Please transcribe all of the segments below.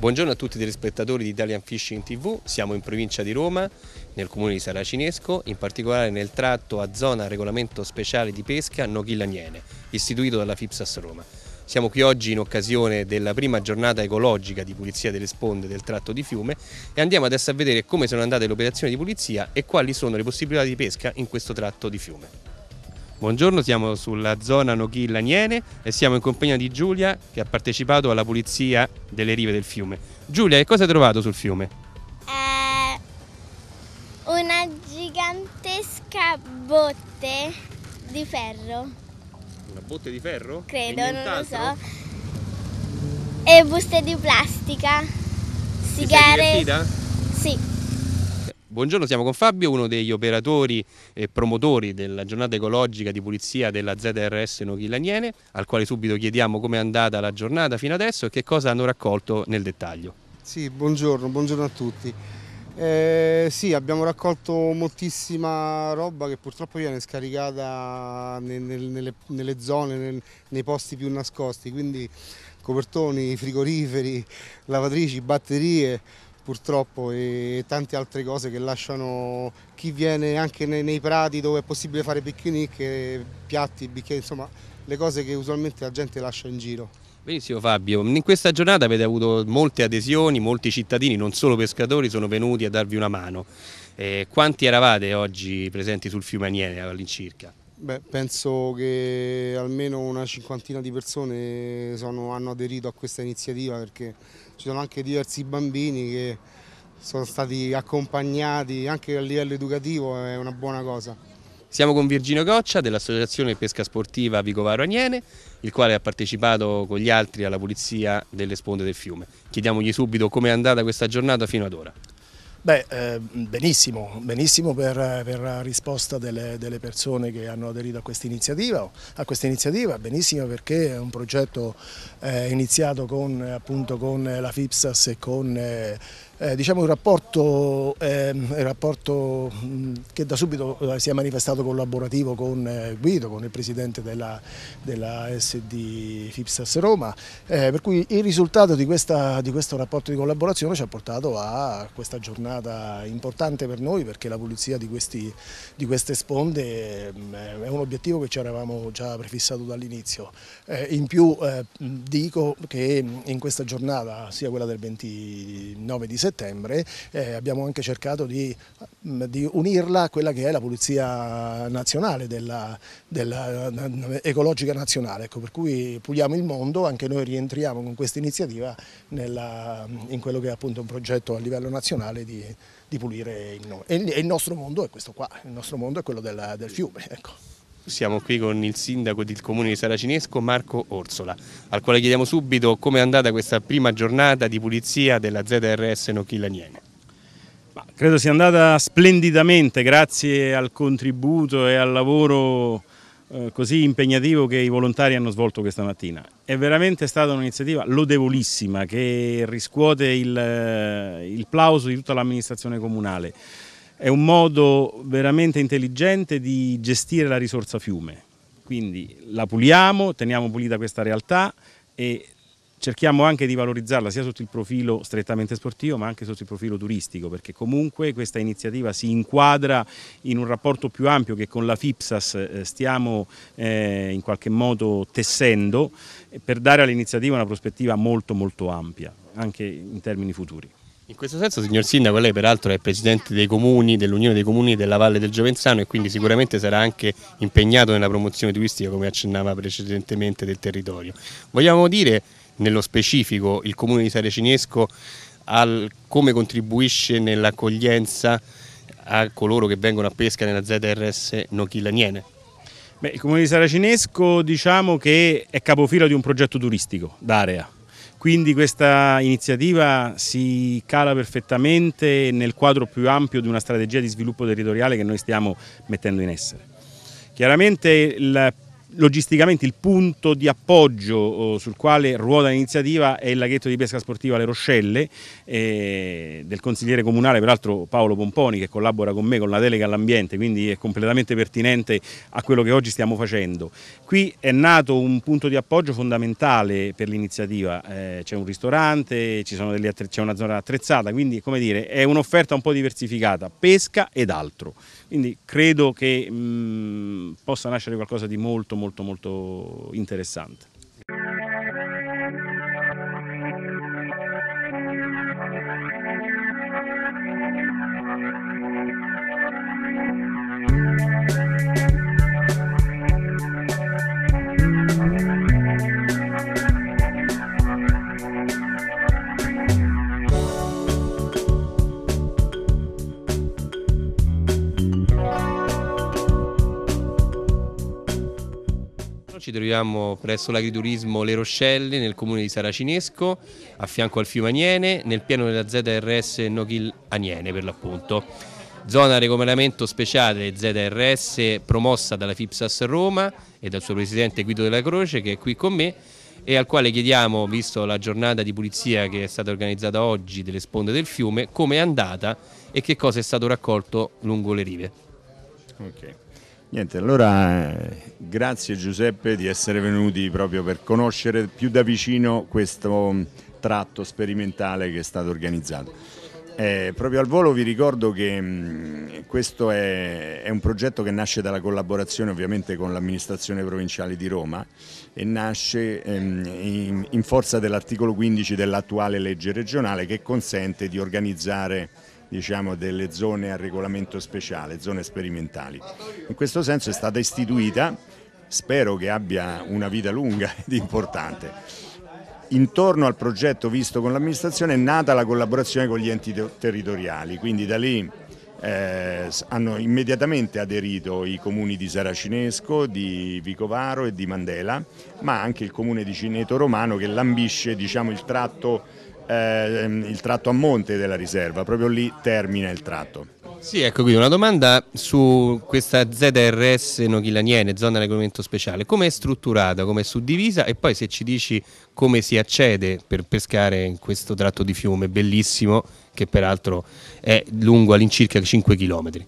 Buongiorno a tutti gli spettatori di Italian Fishing TV, siamo in provincia di Roma, nel comune di Saracinesco, in particolare nel tratto a zona regolamento speciale di pesca Nochillaniene, istituito dalla FIPSAS Roma. Siamo qui oggi in occasione della prima giornata ecologica di pulizia delle sponde del tratto di fiume e andiamo adesso a vedere come sono andate le operazioni di pulizia e quali sono le possibilità di pesca in questo tratto di fiume. Buongiorno, siamo sulla zona Nochi Laniene e siamo in compagnia di Giulia che ha partecipato alla pulizia delle rive del fiume. Giulia, che cosa hai trovato sul fiume? Eh, una gigantesca botte di ferro. Una botte di ferro? Credo, non lo so. E buste di plastica. Sigare. Ti sei divertita? Buongiorno, siamo con Fabio, uno degli operatori e promotori della giornata ecologica di pulizia della ZRS Nochillaniene, al quale subito chiediamo come è andata la giornata fino adesso e che cosa hanno raccolto nel dettaglio. Sì, buongiorno, buongiorno a tutti. Eh, sì, abbiamo raccolto moltissima roba che purtroppo viene scaricata nel, nel, nelle, nelle, zone, nel, nei posti più nascosti, quindi copertoni, frigoriferi, lavatrici, batterie, purtroppo e tante altre cose che lasciano chi viene anche nei, nei prati dove è possibile fare picnic, piatti, bicchieri, insomma le cose che usualmente la gente lascia in giro. Benissimo Fabio, in questa giornata avete avuto molte adesioni, molti cittadini, non solo pescatori, sono venuti a darvi una mano. Eh, quanti eravate oggi presenti sul fiume Aniene all'incirca? Beh, penso che almeno una cinquantina di persone sono, hanno aderito a questa iniziativa perché ci sono anche diversi bambini che sono stati accompagnati anche a livello educativo, è una buona cosa. Siamo con Virginio Goccia dell'Associazione Pesca Sportiva Vicovaro Aniene, il quale ha partecipato con gli altri alla pulizia delle sponde del fiume. Chiediamogli subito come è andata questa giornata fino ad ora. Beh, eh, benissimo, benissimo per, per, la risposta delle, delle, persone che hanno aderito a questa iniziativa, quest iniziativa, benissimo perché è un progetto eh, iniziato con, appunto, con la FIPSAS e con... Eh, eh, diciamo un rapporto, eh, un rapporto mm, che da subito eh, si è manifestato collaborativo con eh, Guido, con il presidente della, della SD Fipsas Roma, eh, per cui il risultato di, questa, di questo rapporto di collaborazione ci ha portato a questa giornata importante per noi perché la pulizia di, questi, di queste sponde mm, è un obiettivo che ci eravamo già prefissato dall'inizio. in più dico che in questa giornata, sia quella del 29 di settembre, settembre eh, abbiamo anche cercato di, di, unirla a quella che è la pulizia nazionale, della, della, eh, ecologica nazionale, ecco, per cui puliamo il mondo, anche noi rientriamo con questa iniziativa nella, in quello che è appunto un progetto a livello nazionale di, di pulire il, e il, e il nostro mondo è questo qua, il nostro mondo è quello della, del fiume. Ecco. Siamo qui con il sindaco del comune di Saracinesco, Marco Orsola, al quale chiediamo subito come è andata questa prima giornata di pulizia della ZRS Nochilaniene. Credo sia andata splendidamente, grazie al contributo e al lavoro eh, così impegnativo che i volontari hanno svolto questa mattina. È veramente stata un'iniziativa lodevolissima che riscuote il, eh, il plauso di tutta l'amministrazione comunale. È un modo veramente intelligente di gestire la risorsa fiume, quindi la puliamo, teniamo pulita questa realtà e cerchiamo anche di valorizzarla sia sotto il profilo strettamente sportivo ma anche sotto il profilo turistico perché comunque questa iniziativa si inquadra in un rapporto più ampio che con la FIPSAS eh, stiamo eh, in qualche modo tessendo per dare all'iniziativa una prospettiva molto molto ampia anche in termini futuri. In questo senso, signor Sindaco, lei peraltro è presidente dei comuni, dell'Unione dei Comuni della Valle del Giovenzano e quindi sicuramente sarà anche impegnato nella promozione turistica, come accennava precedentemente, del territorio. Vogliamo dire, nello specifico, il comune di Sarecinesco al, come contribuisce nell'accoglienza a coloro che vengono a pesca nella ZRS Nochilaniene? Beh, il comune di Saracinesco diciamo che è capofila di un progetto turistico d'area quindi questa iniziativa si cala perfettamente nel quadro più ampio di una strategia di sviluppo territoriale che noi stiamo mettendo in essere. Chiaramente il logisticamente il punto di appoggio oh, sul quale ruota l'iniziativa è il laghetto di pesca sportiva Le Roscelle eh, del consigliere comunale peraltro Paolo Pomponi che collabora con me con la delega all'ambiente quindi è completamente pertinente a quello che oggi stiamo facendo. Qui è nato un punto di appoggio fondamentale per l'iniziativa, eh, c'è un ristorante, c'è una zona attrezzata quindi come dire è un'offerta un po' diversificata, pesca ed altro quindi credo che mh, possa nascere qualcosa di molto molto molto molto interessante. troviamo presso l'agriturismo Le Roscelle nel comune di Saracinesco, a fianco al fiume Aniene, nel piano della ZRS Nochil Aniene per l'appunto. Zona regolamento speciale ZRS promossa dalla FIPSAS Roma e dal suo presidente Guido della Croce che è qui con me e al quale chiediamo, visto la giornata di pulizia che è stata organizzata oggi delle sponde del fiume, come è andata e che cosa è stato raccolto lungo le rive. Okay. Niente, allora eh, grazie Giuseppe di essere venuti proprio per conoscere più da vicino questo mm, tratto sperimentale che è stato organizzato. Eh, proprio al volo vi ricordo che mh, mm, questo è, è, un progetto che nasce dalla collaborazione ovviamente con l'amministrazione provinciale di Roma e nasce ehm, in, in forza dell'articolo 15 dell'attuale legge regionale che consente di organizzare diciamo, delle zone a regolamento speciale, zone sperimentali. In questo senso è stata istituita, spero che abbia una vita lunga ed importante. Intorno al progetto visto con l'amministrazione è nata la collaborazione con gli enti territoriali, quindi da lì eh, hanno immediatamente aderito i comuni di Saracinesco, di Vicovaro e di Mandela, ma anche il comune di Cineto Romano che lambisce diciamo, il tratto eh, ehm, il tratto a monte della riserva, proprio lì termina il tratto. Sì, ecco qui una domanda su questa ZRS Nochilaniene, zona di regolamento speciale, come è strutturata, come è suddivisa e poi se ci dici come si accede per pescare in questo tratto di fiume bellissimo che peraltro è lungo all'incirca 5 chilometri.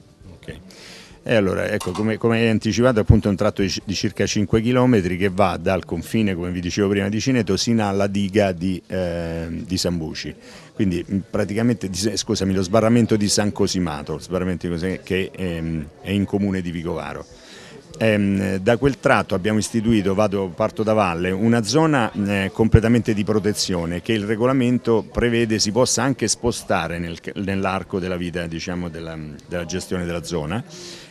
E allora, ecco, come, come anticipato, appunto è un tratto di, di, circa 5 km che va dal confine, come vi dicevo prima, di Cineto sino alla diga di, eh, di Sambuci. Quindi praticamente, scusami, lo sbarramento di San Cosimato, lo sbarramento che è, ehm, è in comune di Vicovaro. Ehm, da quel tratto abbiamo istituito, vado, parto da valle, una zona eh, completamente di protezione che il regolamento prevede si possa anche spostare nel, nell'arco della vita diciamo, della, della gestione della zona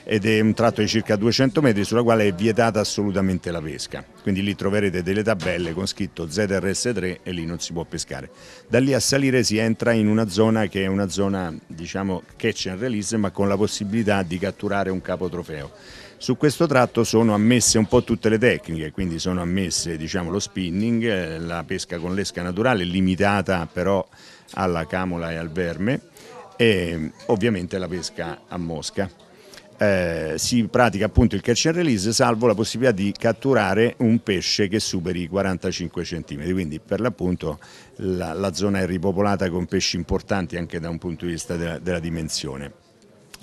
ed è un tratto di circa 200 metri sulla quale è vietata assolutamente la pesca. Quindi lì troverete delle tabelle con scritto ZRS3 e lì non si può pescare. Da lì a salire si entra in una zona che è una zona diciamo catch and release ma con la possibilità di catturare un capo trofeo. Su questo tratto sono ammesse un po' tutte le tecniche, quindi sono ammesse diciamo, lo spinning, eh, la pesca con l'esca naturale, limitata però alla camola e al verme, e ovviamente la pesca a mosca. Eh, si pratica appunto il catch and release salvo la possibilità di catturare un pesce che superi i 45 cm quindi per l'appunto la, la, zona è ripopolata con pesci importanti anche da un punto di vista della, della dimensione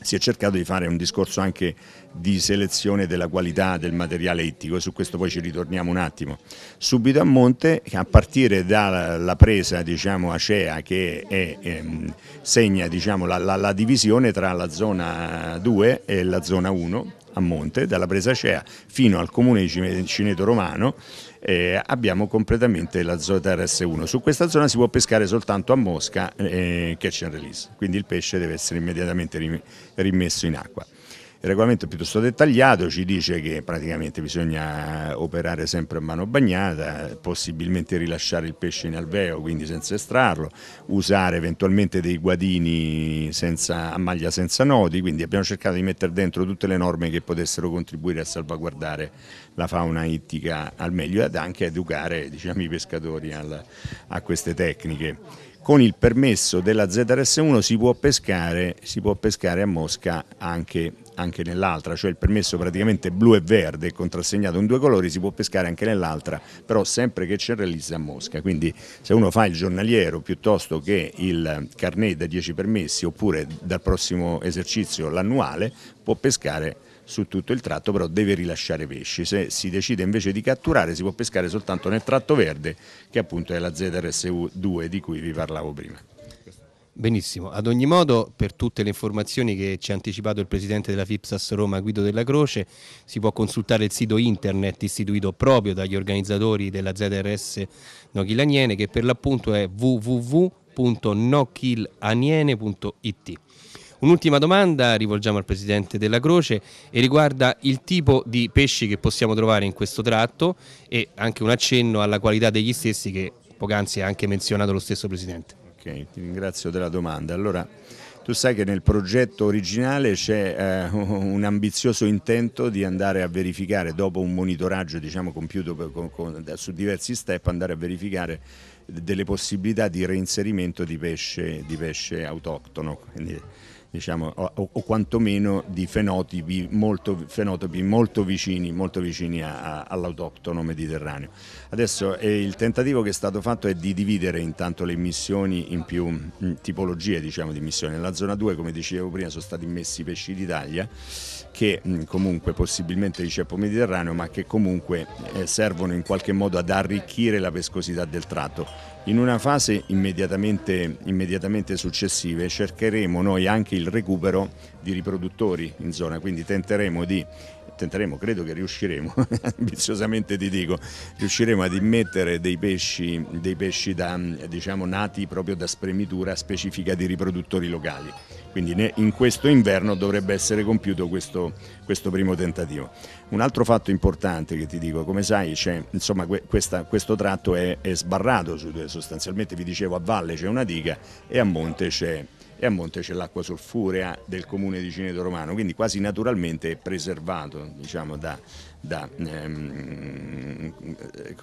si è cercato di fare un discorso anche di selezione della qualità del materiale ittico e su questo poi ci ritorniamo un attimo. Subito a monte, a partire dalla presa diciamo, acea che è, è, ehm, segna diciamo, la, la, la divisione tra la zona 2 e la zona 1, a monte, dalla Bresacea fino al comune di Cineto Romano, eh, abbiamo completamente la zona RS1. Su questa zona si può pescare soltanto a mosca eh, catch and release, quindi il pesce deve essere immediatamente rimesso in acqua. Il regolamento è piuttosto dettagliato, ci dice che praticamente bisogna eh, operare sempre a mano bagnata, possibilmente rilasciare il pesce in alveo, quindi senza estrarlo, usare eventualmente dei guadini senza, a maglia senza nodi, quindi abbiamo cercato di mettere dentro tutte le norme che potessero contribuire a salvaguardare la fauna ittica al meglio ed anche educare diciamo, i pescatori al, a queste tecniche con il permesso della ZRS1 si può pescare, si può pescare a Mosca anche, anche nell'altra, cioè il permesso praticamente blu e verde contrassegnato in due colori si può pescare anche nell'altra, però sempre che c'è release a Mosca, quindi se uno fa il giornaliero piuttosto che il carnet da 10 permessi oppure dal prossimo esercizio l'annuale può pescare su tutto il tratto, però deve rilasciare pesci. Se si decide invece di catturare si può pescare soltanto nel tratto verde, che appunto è la ZRSU2 di cui vi parlavo prima. Benissimo, ad ogni modo per tutte le informazioni che ci ha anticipato il presidente della FIPSAS Roma Guido della Croce si può consultare il sito internet istituito proprio dagli organizzatori della ZRS Nochilaniene che per l'appunto è www.nochilaniene.it. Un'ultima domanda rivolgiamo al Presidente della Croce e riguarda il tipo di pesci che possiamo trovare in questo tratto e anche un accenno alla qualità degli stessi che poc'anzi ha anche menzionato lo stesso Presidente. Ok, ti ringrazio della domanda. Allora, tu sai che nel progetto originale c'è eh, un ambizioso intento di andare a verificare, dopo un monitoraggio diciamo, compiuto per, con, con, su diversi step, andare a verificare delle possibilità di reinserimento di pesce, di pesce autoctono. Quindi, diciamo, o, o, quantomeno di fenotipi molto, fenotipi molto vicini, molto vicini a, a, all'autoctono mediterraneo. Adesso eh, il tentativo che è stato fatto è di dividere intanto le missioni in più mh, mm, tipologie diciamo, di missioni. Nella zona 2, come dicevo prima, sono stati messi i pesci d'Italia che mm, comunque possibilmente di ceppo mediterraneo ma che comunque eh, servono in qualche modo ad arricchire la pescosità del tratto. In una fase immediatamente, immediatamente successiva cercheremo noi anche il recupero di riproduttori in zona, quindi tenteremo di tenteremo, credo che riusciremo, ambiziosamente ti dico, riusciremo ad immettere dei pesci, dei pesci da, diciamo, nati proprio da spremitura specifica di riproduttori locali quindi in questo inverno dovrebbe essere compiuto questo, questo, primo tentativo. Un altro fatto importante che ti dico, come sai, insomma, questa, questo tratto è, è sbarrato su due, sostanzialmente, vi dicevo a valle c'è una diga e a monte c'è e a monte c'è l'acqua solfurea del comune di Cineto Romano, quindi quasi naturalmente è preservato diciamo, da, da, ehm,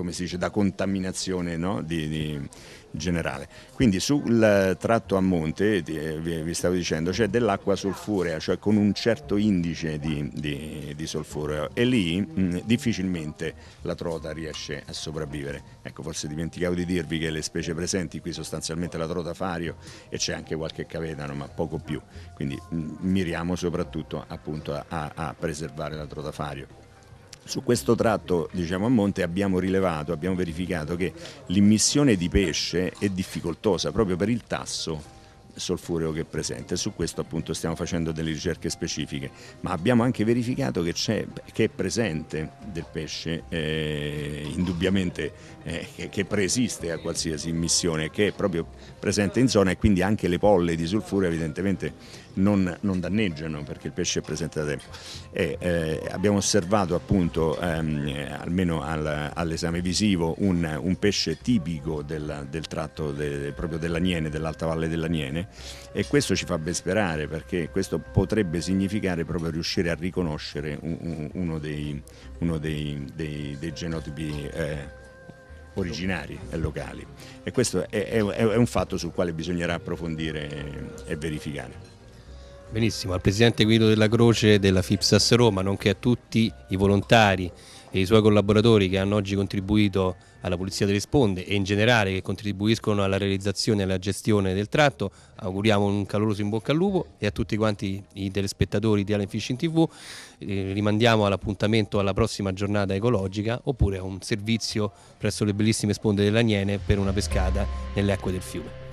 dice, da contaminazione no? di, di generale. Quindi sul tratto a monte, eh, vi, vi stavo dicendo, c'è dell'acqua solfurea, cioè con un certo indice di, di, di solfureo e lì mh, mm, difficilmente la trota riesce a sopravvivere. Ecco, forse dimenticavo di dirvi che le specie presenti qui sostanzialmente la trota fario e c'è anche qualche cavetano, ma poco più. Quindi mh, mm, miriamo soprattutto appunto a, a preservare la trota fario. Su questo tratto diciamo, a monte abbiamo rilevato, abbiamo verificato che l'immissione di pesce è difficoltosa proprio per il tasso solfureo che è presente. Su questo appunto stiamo facendo delle ricerche specifiche, ma abbiamo anche verificato che, è, che è presente del pesce, eh, indubbiamente eh, che, che, preesiste a qualsiasi immissione, che è proprio presente in zona e quindi anche le polle di solfureo evidentemente non, non danneggiano perché il pesce è presente da tempo. E, eh, abbiamo osservato appunto, ehm, almeno al, all'esame visivo, un, un pesce tipico del, del tratto de, proprio dell'Aniene, dell'Alta Valle dell'Aniene e questo ci fa ben sperare perché questo potrebbe significare proprio riuscire a riconoscere un, un, uno, dei, uno dei, dei, dei genotipi eh, originari e locali. E questo è, è, è, un fatto sul quale bisognerà approfondire e verificare. Benissimo, al presidente Guido della Croce della FIPSAS Roma, nonché a tutti i volontari e i suoi collaboratori che hanno oggi contribuito alla Polizia delle Sponde e in generale che contribuiscono alla realizzazione e alla gestione del tratto, auguriamo un caloroso in bocca al lupo e a tutti quanti i telespettatori di Allen Fishing TV eh, rimandiamo all'appuntamento alla prossima giornata ecologica oppure a un servizio presso le bellissime sponde dell'Aniene per una pescata nelle acque del fiume.